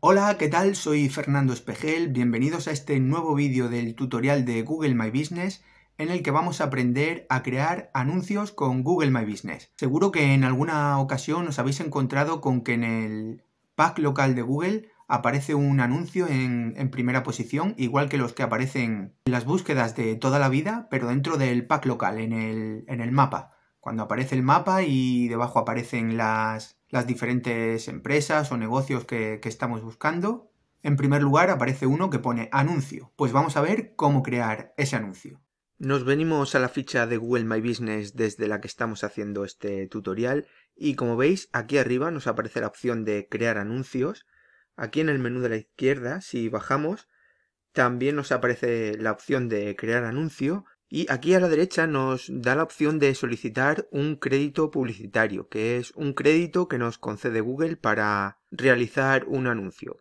Hola, ¿qué tal? Soy Fernando Espejel, bienvenidos a este nuevo vídeo del tutorial de Google My Business en el que vamos a aprender a crear anuncios con Google My Business. Seguro que en alguna ocasión os habéis encontrado con que en el pack local de Google aparece un anuncio en, primera posición, igual que los que aparecen en las búsquedas de toda la vida, pero dentro del pack local, en el mapa. Cuando aparece el mapa y debajo aparecen las, las diferentes empresas o negocios que, estamos buscando. En primer lugar aparece uno que pone anuncio, pues vamos a ver cómo crear ese anuncio. Nos venimos a la ficha de Google My Business desde la que estamos haciendo este tutorial y como veis aquí arriba nos aparece la opción de crear anuncios. Aquí en el menú de la izquierda si bajamos también nos aparece la opción de crear anuncio y aquí a la derecha nos da la opción de solicitar un crédito publicitario, que es un crédito que nos concede Google para realizar un anuncio.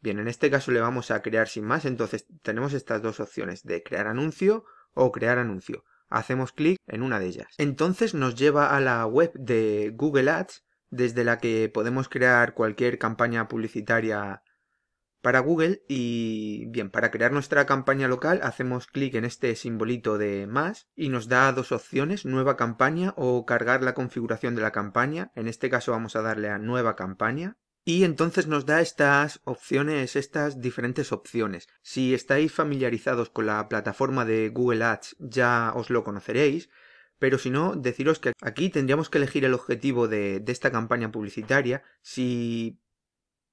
Bien, en este caso le vamos a crear sin más, entonces tenemos estas dos opciones de crear anuncio o crear anuncio. Hacemos clic en una de ellas. Entonces nos lleva a la web de Google Ads, desde la que podemos crear cualquier campaña publicitaria para Google y bien, para crear nuestra campaña local hacemos clic en este simbolito de más y nos da dos opciones, nueva campaña o cargar la configuración de la campaña, en este caso vamos a darle a nueva campaña y entonces nos da estas opciones, estas diferentes opciones. Si estáis familiarizados con la plataforma de Google Ads ya os lo conoceréis, pero si no, deciros que aquí tendríamos que elegir el objetivo de, de esta campaña publicitaria, si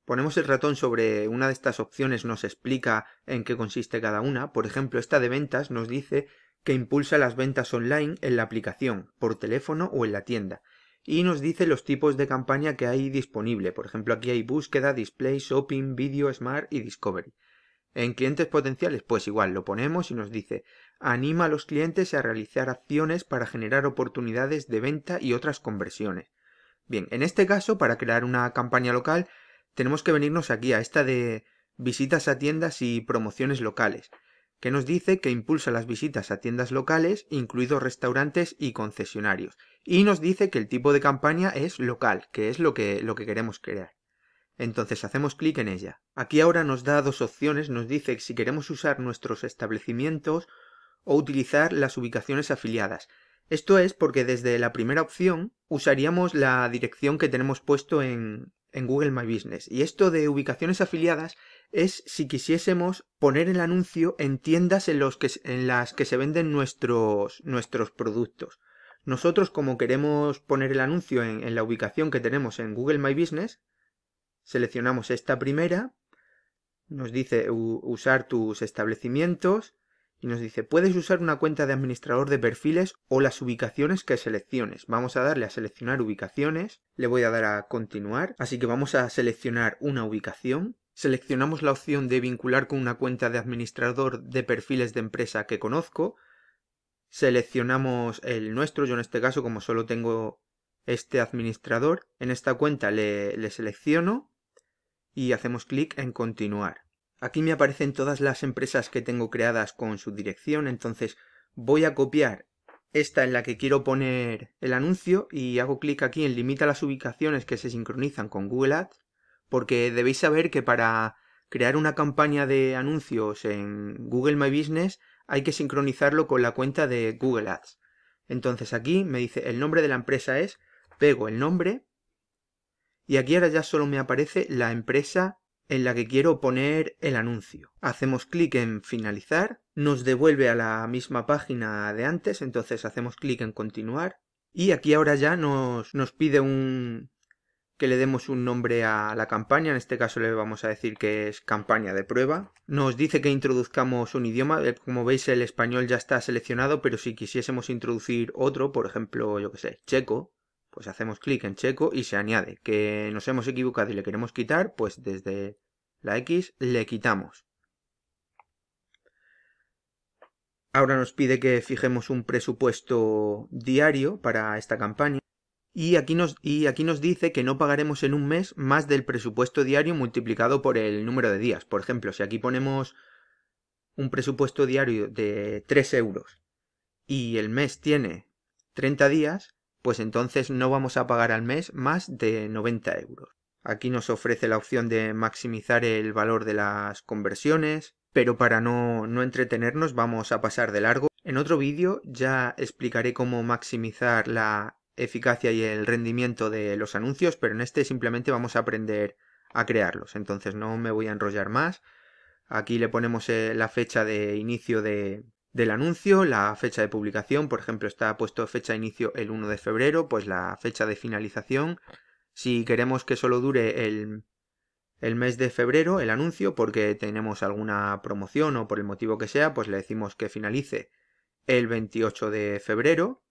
Ponemos el ratón sobre una de estas opciones, nos explica en qué consiste cada una. Por ejemplo, esta de ventas nos dice que impulsa las ventas online en la aplicación, por teléfono o en la tienda. Y nos dice los tipos de campaña que hay disponible. Por ejemplo, aquí hay búsqueda, display, shopping, video, smart y discovery. En clientes potenciales, pues igual, lo ponemos y nos dice, anima a los clientes a realizar acciones para generar oportunidades de venta y otras conversiones. Bien, en este caso, para crear una campaña local, tenemos que venirnos aquí a esta de visitas a tiendas y promociones locales, que nos dice que impulsa las visitas a tiendas locales, incluidos restaurantes y concesionarios, y nos dice que el tipo de campaña es local, que es lo que, lo que queremos crear. Entonces hacemos clic en ella. Aquí ahora nos da dos opciones, nos dice si queremos usar nuestros establecimientos o utilizar las ubicaciones afiliadas. Esto es porque desde la primera opción usaríamos la dirección que tenemos puesto en, en Google My Business. Y esto de ubicaciones afiliadas es si quisiésemos poner el anuncio en tiendas en, los que, en las que se venden nuestros, nuestros productos. Nosotros como queremos poner el anuncio en, en la ubicación que tenemos en Google My Business, seleccionamos esta primera, nos dice usar tus establecimientos, y nos dice, puedes usar una cuenta de administrador de perfiles o las ubicaciones que selecciones. Vamos a darle a seleccionar ubicaciones, le voy a dar a continuar, así que vamos a seleccionar una ubicación, seleccionamos la opción de vincular con una cuenta de administrador de perfiles de empresa que conozco, seleccionamos el nuestro, yo en este caso como solo tengo este administrador, en esta cuenta le, le selecciono y hacemos clic en continuar. Aquí me aparecen todas las empresas que tengo creadas con su dirección, entonces voy a copiar esta en la que quiero poner el anuncio y hago clic aquí en limita las ubicaciones que se sincronizan con Google Ads, porque debéis saber que para crear una campaña de anuncios en Google My Business hay que sincronizarlo con la cuenta de Google Ads. Entonces aquí me dice el nombre de la empresa es, pego el nombre y aquí ahora ya solo me aparece la empresa en la que quiero poner el anuncio. Hacemos clic en finalizar, nos devuelve a la misma página de antes, entonces hacemos clic en continuar y aquí ahora ya nos, nos pide un que le demos un nombre a la campaña, en este caso le vamos a decir que es campaña de prueba. Nos dice que introduzcamos un idioma, eh, como veis el español ya está seleccionado, pero si quisiésemos introducir otro, por ejemplo, yo que sé, checo, pues hacemos clic en checo y se añade que nos hemos equivocado y le queremos quitar, pues desde la X le quitamos. Ahora nos pide que fijemos un presupuesto diario para esta campaña. Y aquí, nos, y aquí nos dice que no pagaremos en un mes más del presupuesto diario multiplicado por el número de días. Por ejemplo, si aquí ponemos un presupuesto diario de 3 euros y el mes tiene 30 días, pues entonces no vamos a pagar al mes más de 90 euros. Aquí nos ofrece la opción de maximizar el valor de las conversiones, pero para no, no entretenernos vamos a pasar de largo. En otro vídeo ya explicaré cómo maximizar la eficacia y el rendimiento de los anuncios, pero en este simplemente vamos a aprender a crearlos. Entonces no me voy a enrollar más. Aquí le ponemos eh, la fecha de inicio de, del anuncio, la fecha de publicación, por ejemplo, está puesto fecha de inicio el 1 de febrero, pues la fecha de finalización. Si queremos que solo dure el, el mes de febrero el anuncio, porque tenemos alguna promoción o por el motivo que sea, pues le decimos que finalice el 28 de febrero.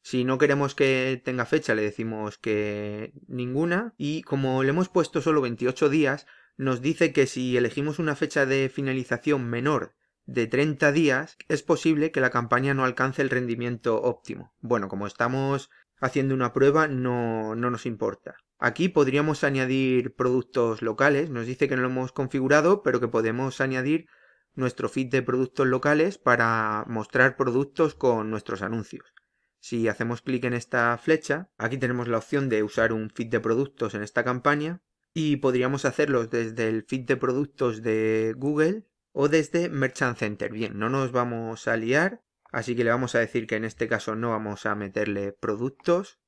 Si no queremos que tenga fecha, le decimos que ninguna. Y como le hemos puesto solo 28 días, nos dice que si elegimos una fecha de finalización menor de 30 días, es posible que la campaña no alcance el rendimiento óptimo. Bueno, como estamos haciendo una prueba, no, nos importa. Aquí podríamos añadir productos locales, nos dice que no lo hemos configurado, pero que podemos añadir nuestro feed de productos locales para mostrar productos con nuestros anuncios. Si hacemos clic en esta flecha, aquí tenemos la opción de usar un feed de productos en esta campaña y podríamos hacerlo desde el feed de productos de Google o desde Merchant Center. Bien, no nos vamos a liar, así que le vamos a decir que en este caso no vamos a meterle productos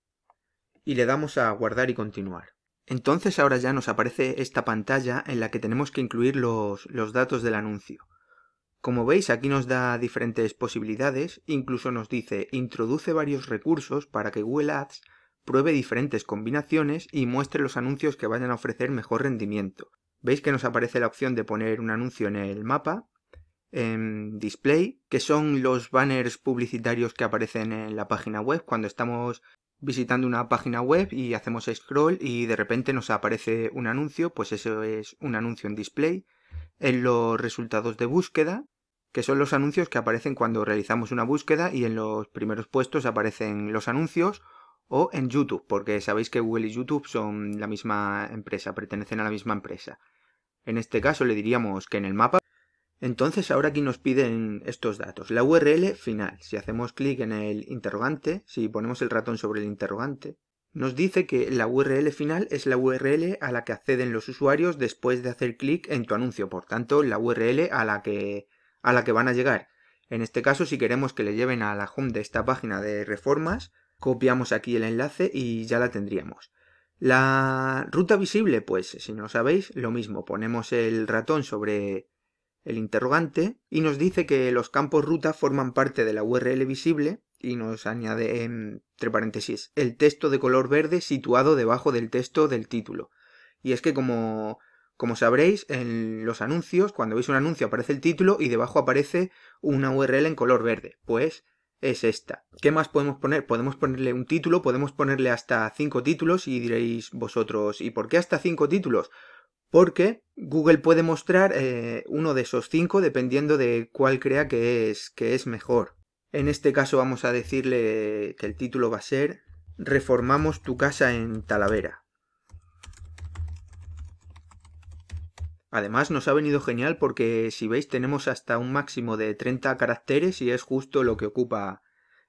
y le damos a guardar y continuar. Entonces ahora ya nos aparece esta pantalla en la que tenemos que incluir los, los datos del anuncio. Como veis aquí nos da diferentes posibilidades, incluso nos dice introduce varios recursos para que Google Ads pruebe diferentes combinaciones y muestre los anuncios que vayan a ofrecer mejor rendimiento veis que nos aparece la opción de poner un anuncio en el mapa, en display, que son los banners publicitarios que aparecen en la página web cuando estamos visitando una página web y hacemos scroll y de repente nos aparece un anuncio, pues eso es un anuncio en display. En los resultados de búsqueda, que son los anuncios que aparecen cuando realizamos una búsqueda y en los primeros puestos aparecen los anuncios o en YouTube, porque sabéis que Google y YouTube son la misma empresa, pertenecen a la misma empresa en este caso le diríamos que en el mapa. Entonces ahora aquí nos piden estos datos. La URL final, si hacemos clic en el interrogante, si ponemos el ratón sobre el interrogante, nos dice que la URL final es la URL a la que acceden los usuarios después de hacer clic en tu anuncio, por tanto la URL a la que, a la que van a llegar. En este caso, si queremos que le lleven a la home de esta página de reformas, copiamos aquí el enlace y ya la tendríamos. La ruta visible, pues si no lo sabéis, lo mismo, ponemos el ratón sobre el interrogante y nos dice que los campos ruta forman parte de la URL visible y nos añade entre paréntesis el texto de color verde situado debajo del texto del título. Y es que como como sabréis, en los anuncios, cuando veis un anuncio aparece el título y debajo aparece una URL en color verde. Pues es esta. ¿Qué más podemos poner? Podemos ponerle un título, podemos ponerle hasta cinco títulos y diréis vosotros, ¿y por qué hasta cinco títulos? Porque Google puede mostrar eh, uno de esos cinco dependiendo de cuál crea que es, que es mejor. En este caso vamos a decirle que el título va a ser Reformamos tu casa en Talavera. Además nos ha venido genial porque si veis tenemos hasta un máximo de 30 caracteres y es justo lo que ocupa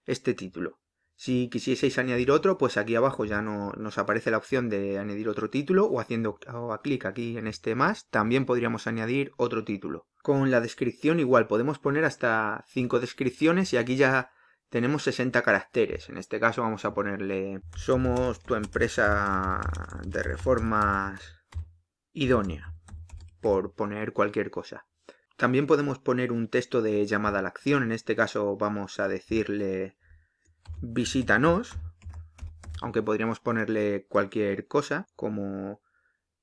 este título. Si quisieseis añadir otro, pues aquí abajo ya no, nos aparece la opción de añadir otro título o haciendo clic aquí en este más también podríamos añadir otro título. Con la descripción igual podemos poner hasta 5 descripciones y aquí ya tenemos 60 caracteres. En este caso vamos a ponerle somos tu empresa de reformas idónea por poner cualquier cosa. También podemos poner un texto de llamada a la acción, en este caso vamos a decirle visítanos, aunque podríamos ponerle cualquier cosa, como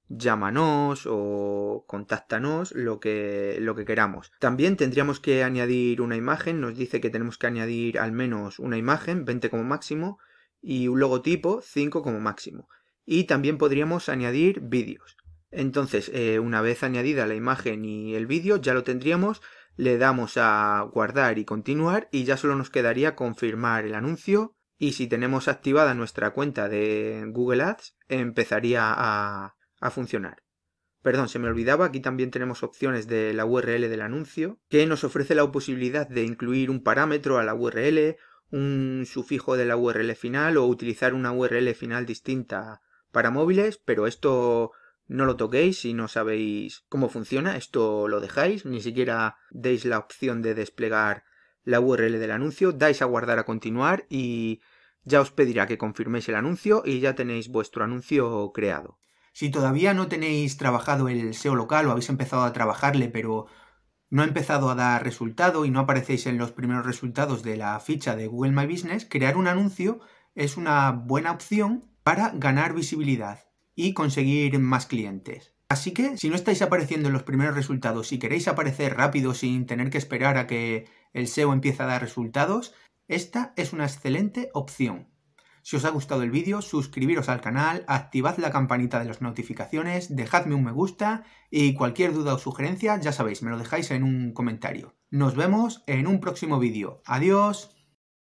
llámanos o contáctanos, lo que, lo que queramos. También tendríamos que añadir una imagen, nos dice que tenemos que añadir al menos una imagen, 20 como máximo, y un logotipo, 5 como máximo. Y también podríamos añadir vídeos. Entonces, eh, una vez añadida la imagen y el vídeo, ya lo tendríamos, le damos a guardar y continuar y ya solo nos quedaría confirmar el anuncio y si tenemos activada nuestra cuenta de Google Ads, empezaría a, a funcionar. Perdón, se me olvidaba, aquí también tenemos opciones de la URL del anuncio, que nos ofrece la posibilidad de incluir un parámetro a la URL, un sufijo de la URL final o utilizar una URL final distinta para móviles, pero esto no lo toquéis si no sabéis cómo funciona, esto lo dejáis, ni siquiera deis la opción de desplegar la URL del anuncio, dais a guardar a continuar y ya os pedirá que confirméis el anuncio y ya tenéis vuestro anuncio creado. Si todavía no tenéis trabajado el SEO local o habéis empezado a trabajarle pero no ha empezado a dar resultado y no aparecéis en los primeros resultados de la ficha de Google My Business, crear un anuncio es una buena opción para ganar visibilidad y conseguir más clientes. Así que si no estáis apareciendo en los primeros resultados y si queréis aparecer rápido sin tener que esperar a que el SEO empiece a dar resultados, esta es una excelente opción. Si os ha gustado el vídeo, suscribiros al canal, activad la campanita de las notificaciones, dejadme un me gusta y cualquier duda o sugerencia, ya sabéis, me lo dejáis en un comentario. Nos vemos en un próximo vídeo. Adiós.